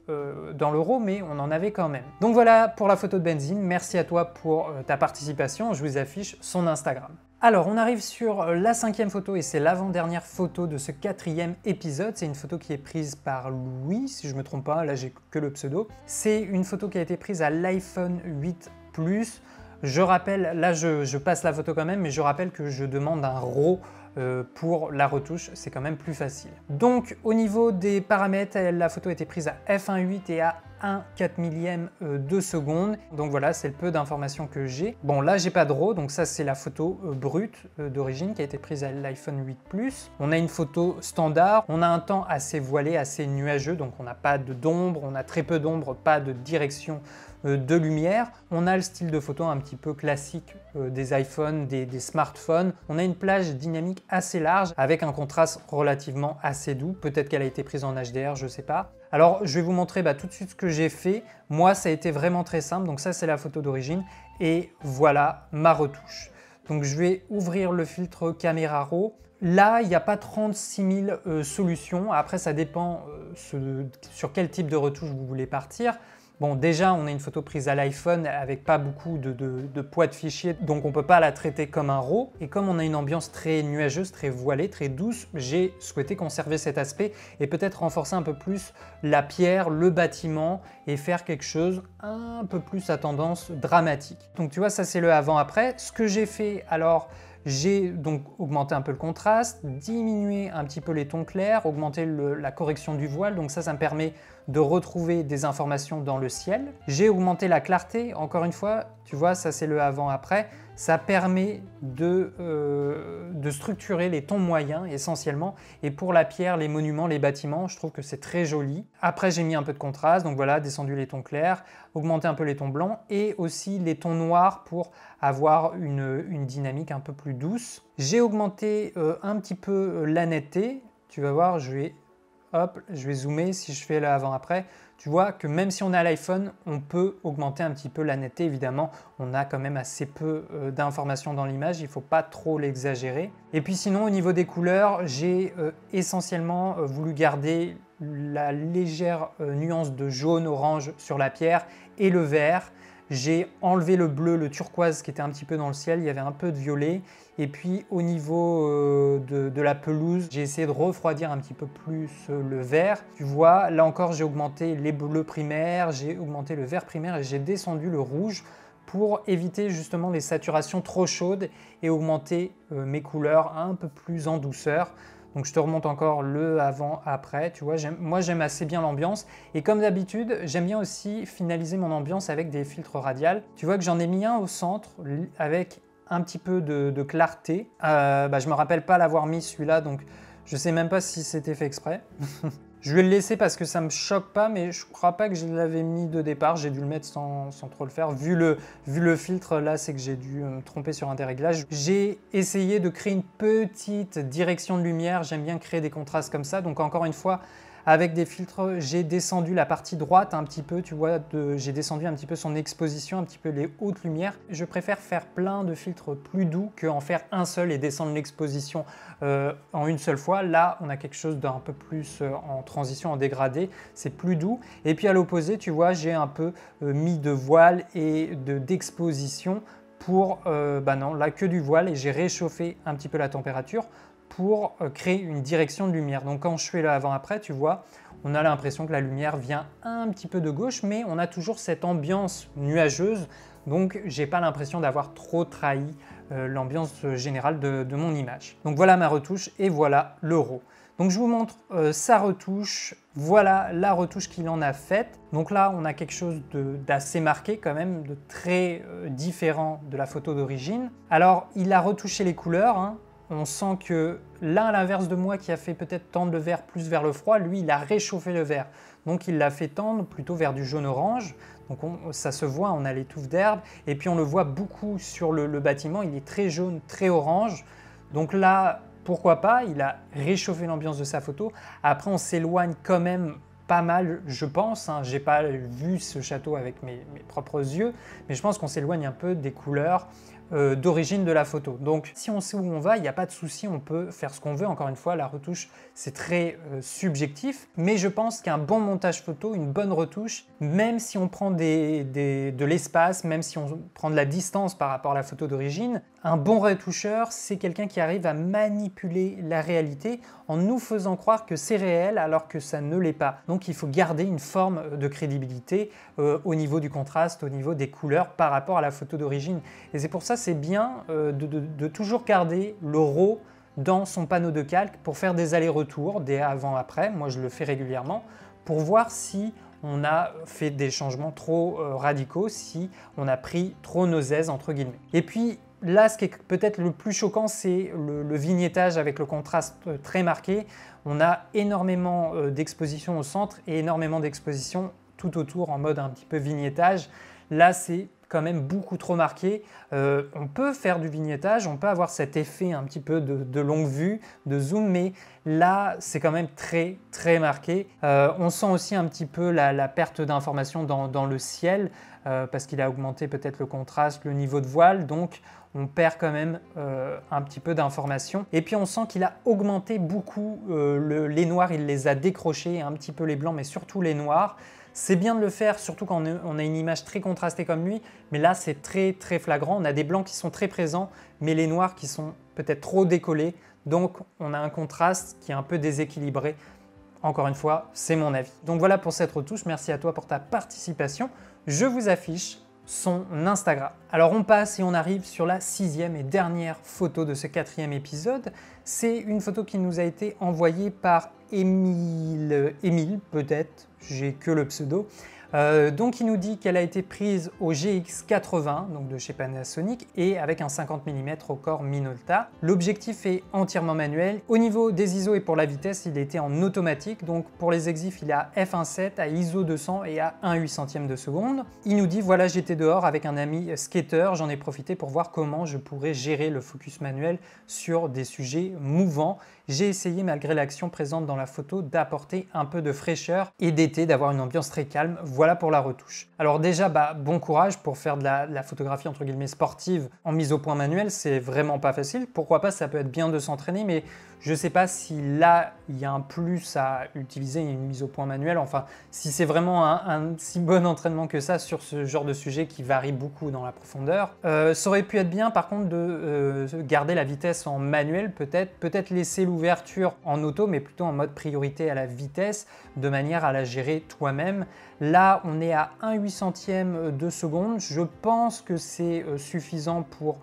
dans l'euro, mais on en avait quand même. Donc voilà pour la photo de Benzine. Merci à toi pour ta participation. Je vous affiche son Instagram. Alors, on arrive sur la cinquième photo et c'est l'avant-dernière photo de ce quatrième épisode. C'est une photo qui est prise par Louis, si je ne me trompe pas, là j'ai que le pseudo. C'est une photo qui a été prise à l'iPhone 8 Plus. Je rappelle, là je, passe la photo quand même, mais je rappelle que je demande un RAW euh, pour la retouche, c'est quand même plus facile. Donc au niveau des paramètres, la photo a été prise à f1.8 et à 1 4 millième euh, de seconde. Donc voilà, c'est le peu d'informations que j'ai. Bon, là, j'ai pas de RAW, donc ça, c'est la photo euh, brute euh, d'origine qui a été prise à l'iPhone 8 Plus. On a une photo standard, on a un temps assez voilé, assez nuageux, donc on n'a pas d'ombre, on a très peu d'ombre, pas de direction euh, de lumière. On a le style de photo un petit peu classique euh, des iPhones, des, smartphones. On a une plage dynamique assez large avec un contraste relativement assez doux. Peut-être qu'elle a été prise en HDR, je ne sais pas. Alors je vais vous montrer bah, tout de suite ce que j'ai fait. Moi ça a été vraiment très simple, donc ça c'est la photo d'origine et voilà ma retouche. Donc je vais ouvrir le filtre caméra RAW. Là, il n'y a pas 36 000 euh, solutions. Après, ça dépend sur quel type de retouche vous voulez partir. Bon, déjà, on a une photo prise à l'iPhone avec pas beaucoup de, poids de fichier, donc on peut pas la traiter comme un RAW. Et comme on a une ambiance très nuageuse, très voilée, très douce, j'ai souhaité conserver cet aspect et peut-être renforcer un peu plus la pierre, le bâtiment et faire quelque chose un peu plus à tendance dramatique. Donc tu vois, ça c'est le avant-après. Ce que j'ai fait, alors... J'ai donc augmenté un peu le contraste, diminué un petit peu les tons clairs, augmenté la correction du voile, donc ça, ça me permet de retrouver des informations dans le ciel. J'ai augmenté la clarté, encore une fois, tu vois, ça c'est le avant-après. Ça permet euh, de, structurer les tons moyens essentiellement. Et pour la pierre, les monuments, les bâtiments, je trouve que c'est très joli. Après, j'ai mis un peu de contraste, donc voilà, descendu les tons clairs, augmenté un peu les tons blancs et aussi les tons noirs pour avoir une, dynamique un peu plus douce. J'ai augmenté euh, un petit peu euh, la netteté. Tu vas voir, je vais, hop, je vais zoomer si je fais là avant-après tu vois que même si on a l'iPhone, on peut augmenter un petit peu la netteté. Évidemment, on a quand même assez peu euh, d'informations dans l'image, il ne faut pas trop l'exagérer. Et puis sinon, au niveau des couleurs, j'ai euh, essentiellement euh, voulu garder la légère nuance de jaune-orange sur la pierre et le vert. J'ai enlevé le bleu, le turquoise qui était un petit peu dans le ciel, il y avait un peu de violet. Et puis au niveau euh, de, la pelouse, j'ai essayé de refroidir un petit peu plus euh, le vert. Tu vois, là encore, j'ai augmenté les bleus primaires, j'ai augmenté le vert primaire et j'ai descendu le rouge pour éviter justement les saturations trop chaudes et augmenter euh, mes couleurs un peu plus en douceur. Donc je te remonte encore le avant, après, tu vois, moi j'aime assez bien l'ambiance. Et comme d'habitude, j'aime bien aussi finaliser mon ambiance avec des filtres radiales. Tu vois que j'en ai mis un au centre avec un petit peu de, clarté. Euh, bah, je me rappelle pas l'avoir mis celui-là, donc je sais même pas si c'était fait exprès. je vais le laisser parce que ça me choque pas, mais je crois pas que je l'avais mis de départ. J'ai dû le mettre sans, trop le faire. Vu le, vu le filtre, là, c'est que j'ai dû me euh, tromper sur un des réglages. J'ai essayé de créer une petite direction de lumière. J'aime bien créer des contrastes comme ça. Donc encore une fois, avec des filtres, j'ai descendu la partie droite un petit peu, tu vois, j'ai descendu un petit peu son exposition, un petit peu les hautes lumières. Je préfère faire plein de filtres plus doux qu'en faire un seul et descendre l'exposition euh, en une seule fois. Là, on a quelque chose d'un peu plus euh, en transition, en dégradé, c'est plus doux. Et puis à l'opposé, tu vois, j'ai un peu euh, mis de voile et d'exposition pour, euh, bah non, là que du voile et j'ai réchauffé un petit peu la température pour euh, créer une direction de lumière. Donc quand je fais là avant-après, tu vois, on a l'impression que la lumière vient un petit peu de gauche, mais on a toujours cette ambiance nuageuse, donc j'ai pas l'impression d'avoir trop trahi euh, l'ambiance générale de, mon image. Donc voilà ma retouche et voilà l'euro. Donc je vous montre euh, sa retouche, voilà la retouche qu'il en a faite. Donc là on a quelque chose d'assez marqué quand même, de très différent de la photo d'origine. Alors il a retouché les couleurs, hein. On sent que là, à l'inverse de moi qui a fait peut-être tendre le vert plus vers le froid, lui il a réchauffé le vert. Donc il l'a fait tendre plutôt vers du jaune-orange. Donc ça se voit, on a les touffes d'herbe. Et puis on le voit beaucoup sur le, bâtiment, il est très jaune, très orange. Donc là, pourquoi pas, il a réchauffé l'ambiance de sa photo. Après on s'éloigne quand même pas mal, je pense. Hein. J'ai pas vu ce château avec mes propres yeux, mais je pense qu'on s'éloigne un peu des couleurs euh, d'origine de la photo. Donc si on sait où on va, il n'y a pas de souci, on peut faire ce qu'on veut. Encore une fois, la retouche, c'est très euh, subjectif, mais je pense qu'un bon montage photo, une bonne retouche, même si on prend de l'espace, même si on prend de la distance par rapport à la photo d'origine, un bon retoucheur, c'est quelqu'un qui arrive à manipuler la réalité en nous faisant croire que c'est réel alors que ça ne l'est pas. Donc il faut garder une forme euh, de crédibilité euh, au niveau du contraste, au niveau des couleurs par rapport à la photo d'origine. Et c'est pour ça c'est bien euh, de, toujours garder le RAW dans son panneau de calque pour faire des allers-retours, des avant-après, moi je le fais régulièrement, pour voir si on a fait des changements trop radicaux, si on a pris trop nos aises entre guillemets. Et puis là, ce qui est peut-être le plus choquant, c'est le, vignettage avec le contraste euh, très marqué. On a énormément euh, d'exposition au centre et énormément d'exposition tout autour en mode un petit peu vignettage. Là, c'est quand même beaucoup trop marqué. Euh, on peut faire du vignettage, on peut avoir cet effet un petit peu de, longue vue, de zoom, mais là c'est quand même très très marqué. Euh, on sent aussi un petit peu la, perte d'information dans, le ciel euh, parce qu'il a augmenté peut-être le contraste, le niveau de voile, donc on perd quand même un petit peu d'information, Et puis on sent qu'il a augmenté beaucoup les noirs, il les a décrochés, un petit peu les blancs, mais surtout les noirs. C'est bien de le faire, surtout quand on a une image très contrastée comme lui, mais là c'est très très flagrant. On a des blancs qui sont très présents, mais les noirs qui sont peut-être trop décollés. Donc on a un contraste qui est un peu déséquilibré. Encore une fois, c'est mon avis. Donc voilà pour cette retouche. Merci à toi pour ta participation. Je vous affiche son Instagram. Alors on passe et on arrive sur la sixième et dernière photo de ce quatrième épisode. C'est une photo qui nous a été envoyée par Emile, Émile peut-être, j'ai que le pseudo. Euh, donc il nous dit qu'elle a été prise au GX80, donc de chez Panasonic, et avec un 50 mm au corps Minolta. L'objectif est entièrement manuel. Au niveau des ISO et pour la vitesse, il était en automatique, donc pour les exifs, il est à f1.7, à ISO 200 et à 1,8 centième de seconde. Il nous dit, voilà, j'étais dehors avec un ami skater, j'en ai profité pour voir comment je pourrais gérer le focus manuel sur des sujets mouvants j'ai essayé malgré l'action présente dans la photo d'apporter un peu de fraîcheur et d'été, d'avoir une ambiance très calme. Voilà pour la retouche. Alors déjà, bah, bon courage pour faire de la, photographie entre guillemets sportive en mise au point manuelle, c'est vraiment pas facile. Pourquoi pas, ça peut être bien de s'entraîner, mais je ne sais pas si là, il y a un plus à utiliser, une mise au point manuelle. Enfin, si c'est vraiment un, si bon entraînement que ça sur ce genre de sujet qui varie beaucoup dans la profondeur. Euh, ça aurait pu être bien, par contre, de euh, garder la vitesse en manuel, peut-être. Peut-être laisser l'ouverture en auto, mais plutôt en mode priorité à la vitesse, de manière à la gérer toi-même. Là, on est à 1 800 centième de seconde. Je pense que c'est euh, suffisant pour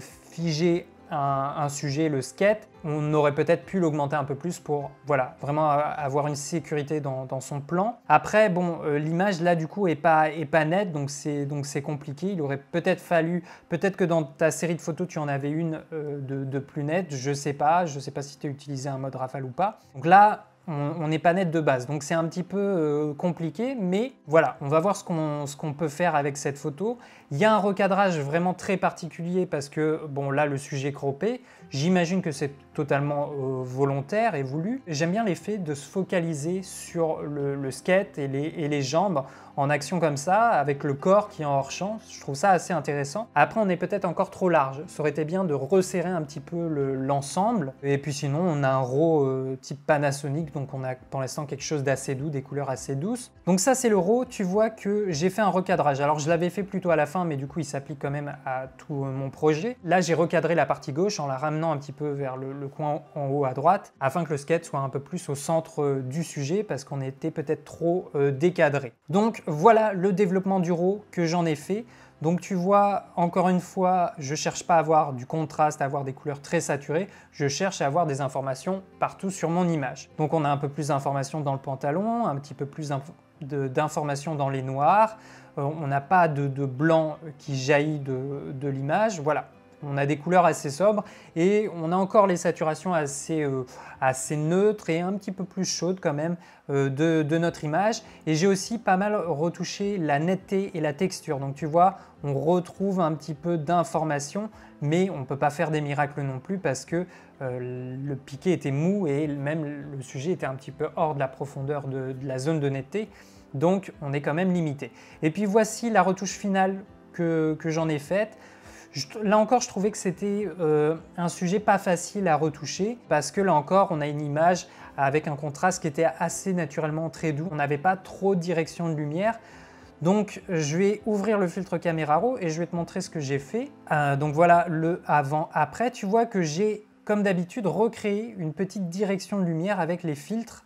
figer un, sujet, le skate, on aurait peut-être pu l'augmenter un peu plus pour voilà, vraiment avoir une sécurité dans, son plan. Après, bon, euh, l'image là du coup est pas, est pas nette, donc c'est, donc c'est compliqué. Il aurait peut-être fallu, peut-être que dans ta série de photos tu en avais une euh, de, plus nette, je sais pas, je sais pas si tu as utilisé un mode rafale ou pas. Donc là, on n'est pas net de base, donc c'est un petit peu euh, compliqué, mais voilà, on va voir ce ce qu'on peut faire avec cette photo. Il y a un recadrage vraiment très particulier parce que, bon, là, le sujet croppé. j'imagine que c'est totalement euh, volontaire et voulu. J'aime bien l'effet de se focaliser sur le, skate et les, et les, jambes en action comme ça, avec le corps qui est en hors-champ. Je trouve ça assez intéressant. Après, on est peut-être encore trop large. Ça aurait été bien de resserrer un petit peu l'ensemble. et puis sinon, on a un RAW euh, type Panasonic, donc on a pour l'instant quelque chose d'assez doux, des couleurs assez douces. Donc ça, c'est le RAW. Tu vois que j'ai fait un recadrage. Alors, je l'avais fait plutôt à la fin mais du coup il s'applique quand même à tout euh, mon projet. Là j'ai recadré la partie gauche en la ramenant un petit peu vers le, coin en haut à droite, afin que le skate soit un peu plus au centre euh, du sujet, parce qu'on était peut-être trop euh, décadré. Donc voilà le développement du RAW que j'en ai fait. Donc tu vois, encore une fois, je cherche pas à avoir du contraste, à avoir des couleurs très saturées, je cherche à avoir des informations partout sur mon image. Donc on a un peu plus d'informations dans le pantalon, un petit peu plus d'informations dans les noirs, euh, on n'a pas de, blanc qui jaillit de, l'image, voilà. On a des couleurs assez sobres et on a encore les saturations assez, euh, neutres et un petit peu plus chaudes quand même euh, de, notre image. Et j'ai aussi pas mal retouché la netteté et la texture. Donc tu vois, on retrouve un petit peu d'informations, mais on ne peut pas faire des miracles non plus parce que le piqué était mou et même le sujet était un petit peu hors de la profondeur de la zone de netteté donc on est quand même limité. Et puis voici la retouche finale que, j'en ai faite. là encore, je trouvais que c'était euh, un sujet pas facile à retoucher parce que là encore, on a une image avec un contraste qui était assez naturellement très doux. On n'avait pas trop de direction de lumière. Donc je vais ouvrir le filtre Camera Raw et je vais te montrer ce que j'ai fait. Euh, donc voilà le avant-après. Tu vois que j'ai, comme d'habitude, recréé une petite direction de lumière avec les filtres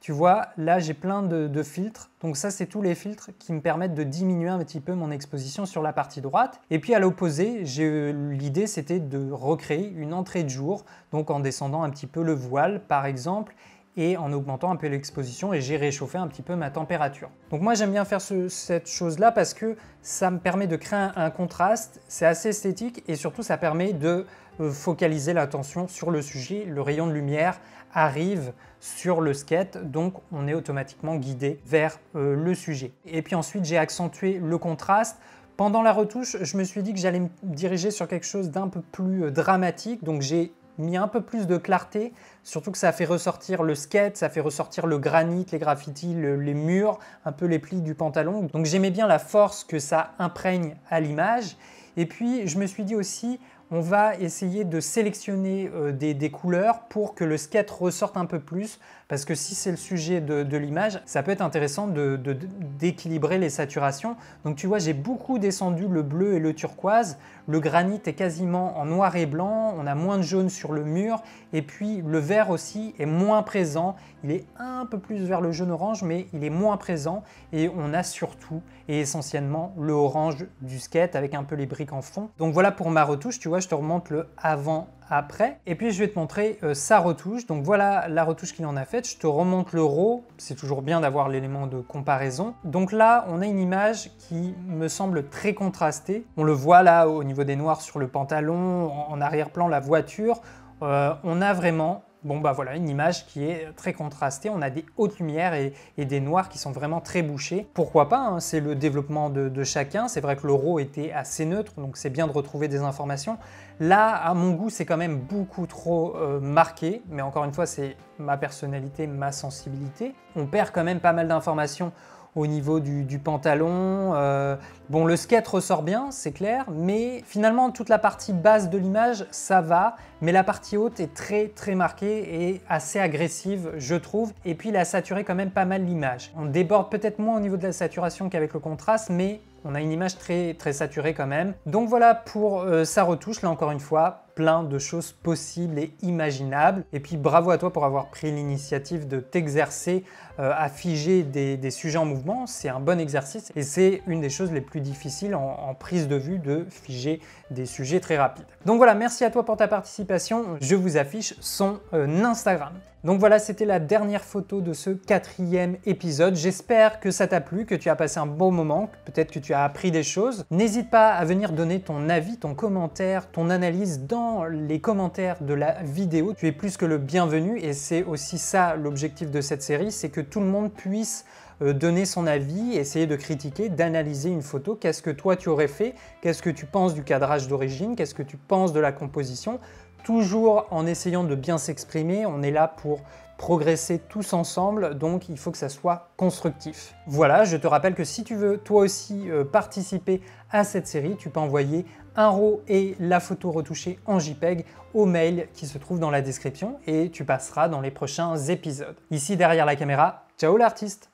tu vois, là j'ai plein de, filtres. Donc ça c'est tous les filtres qui me permettent de diminuer un petit peu mon exposition sur la partie droite. Et puis à l'opposé, euh, l'idée c'était de recréer une entrée de jour, donc en descendant un petit peu le voile par exemple et en augmentant un peu l'exposition et j'ai réchauffé un petit peu ma température. Donc moi j'aime bien faire cette chose là parce que ça me permet de créer un contraste, c'est assez esthétique et surtout ça permet de euh, focaliser l'attention sur le sujet, le rayon de lumière arrive sur le skate, donc on est automatiquement guidé vers euh, le sujet. Et puis ensuite, j'ai accentué le contraste. Pendant la retouche, je me suis dit que j'allais me diriger sur quelque chose d'un peu plus euh, dramatique, donc j'ai mis un peu plus de clarté, surtout que ça fait ressortir le skate, ça fait ressortir le granit, les graffitis, les murs, un peu les plis du pantalon. Donc j'aimais bien la force que ça imprègne à l'image. Et puis je me suis dit aussi, on va essayer de sélectionner euh, des, couleurs pour que le skate ressorte un peu plus, parce que si c'est le sujet de, l'image, ça peut être intéressant d'équilibrer de, d'équilibrer les saturations. Donc tu vois, j'ai beaucoup descendu le bleu et le turquoise, le granit est quasiment en noir et blanc, on a moins de jaune sur le mur, et puis le vert aussi est moins présent, il est un peu plus vers le jaune-orange, mais il est moins présent, et on a surtout et essentiellement le orange du skate avec un peu les briques en fond. Donc voilà pour ma retouche, tu vois, je te remonte le avant après. Et puis je vais te montrer euh, sa retouche. Donc voilà la retouche qu'il en a faite. Je te remonte le RAW. C'est toujours bien d'avoir l'élément de comparaison. Donc là, on a une image qui me semble très contrastée. On le voit là au niveau des noirs sur le pantalon, en arrière-plan la voiture. Euh, on a vraiment bon bah voilà une image qui est très contrastée, on a des hautes lumières et, des noirs qui sont vraiment très bouchés. Pourquoi pas, hein, c'est le développement de, chacun, c'est vrai que l'euro était assez neutre, donc c'est bien de retrouver des informations. Là, à mon goût, c'est quand même beaucoup trop euh, marqué, mais encore une fois, c'est ma personnalité, ma sensibilité. On perd quand même pas mal d'informations au niveau du, pantalon. Euh, bon, le skate ressort bien, c'est clair, mais finalement, toute la partie basse de l'image, ça va, mais la partie haute est très très marquée et assez agressive, je trouve. Et puis, il a saturé quand même pas mal l'image. On déborde peut-être moins au niveau de la saturation qu'avec le contraste, mais on a une image très très saturée quand même. Donc voilà pour euh, sa retouche, là encore une fois, plein de choses possibles et imaginables. Et puis bravo à toi pour avoir pris l'initiative de t'exercer euh, à figer des, sujets en mouvement. C'est un bon exercice et c'est une des choses les plus difficiles en, prise de vue de figer des sujets très rapides. Donc voilà, merci à toi pour ta participation. Je vous affiche son euh, Instagram. Donc voilà, c'était la dernière photo de ce quatrième épisode. J'espère que ça t'a plu, que tu as passé un bon moment, peut-être que tu as appris des choses. N'hésite pas à venir donner ton avis, ton commentaire, ton analyse dans les commentaires de la vidéo. Tu es plus que le bienvenu et c'est aussi ça l'objectif de cette série, c'est que tout le monde puisse euh, donner son avis, essayer de critiquer, d'analyser une photo. Qu'est-ce que toi tu aurais fait Qu'est-ce que tu penses du cadrage d'origine Qu'est-ce que tu penses de la composition toujours en essayant de bien s'exprimer, on est là pour progresser tous ensemble, donc il faut que ça soit constructif. Voilà, je te rappelle que si tu veux toi aussi euh, participer à cette série, tu peux envoyer un ro et la photo retouchée en JPEG au mail qui se trouve dans la description et tu passeras dans les prochains épisodes. Ici derrière la caméra, ciao l'artiste